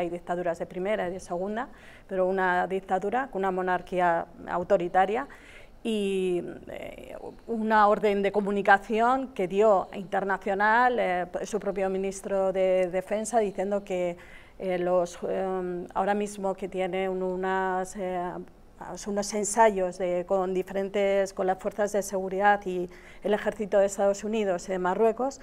Hay dictaduras de primera y de segunda, pero una dictadura con una monarquía autoritaria y eh, una orden de comunicación que dio internacional eh, su propio ministro de Defensa diciendo que eh, los, ahora mismo que tiene unas, unos ensayos con diferentes con las fuerzas de seguridad y el ejército de Estados Unidos y de Marruecos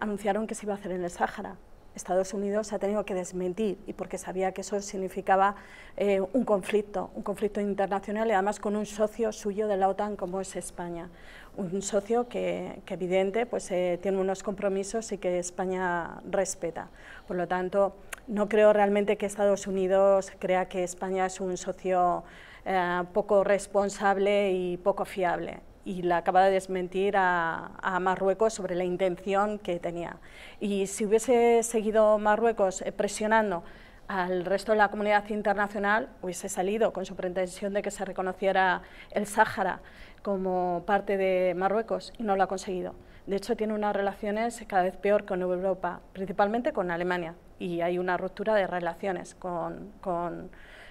anunciaron que se iba a hacer en el Sáhara. Estados Unidos ha tenido que desmentir y porque sabía que eso significaba eh, un conflicto, un conflicto internacional y además con un socio suyo de la OTAN como es España. Un socio que, evidente, pues eh, tiene unos compromisos y que España respeta. Por lo tanto, no creo realmente que Estados Unidos crea que España es un socio eh, poco responsable y poco fiable y la acaba de desmentir a, Marruecos sobre la intención que tenía. Y si hubiese seguido Marruecos eh, presionando al resto de la comunidad internacional, hubiese salido con su pretensión de que se reconociera el Sáhara como parte de Marruecos y no lo ha conseguido. De hecho, tiene unas relaciones cada vez peor con Europa, principalmente con Alemania, y hay una ruptura de relaciones con, con,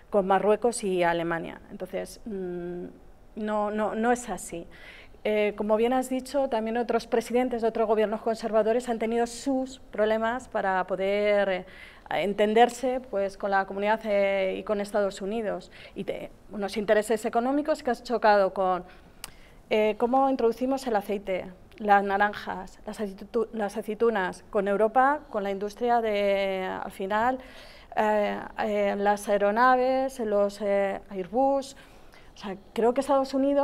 con Marruecos y Alemania. Entonces, mm, no, no, no es así. Eh, como bien has dicho, también otros presidentes de otros gobiernos conservadores han tenido sus problemas para poder eh, entenderse pues, con la comunidad eh, y con Estados Unidos. Y de unos intereses económicos que has chocado con cómo introducimos el aceite, las naranjas, las, las, aceitunas, con Europa, con la industria de, al final, las aeronaves, los Airbus, o sea, creo que Estados Unidos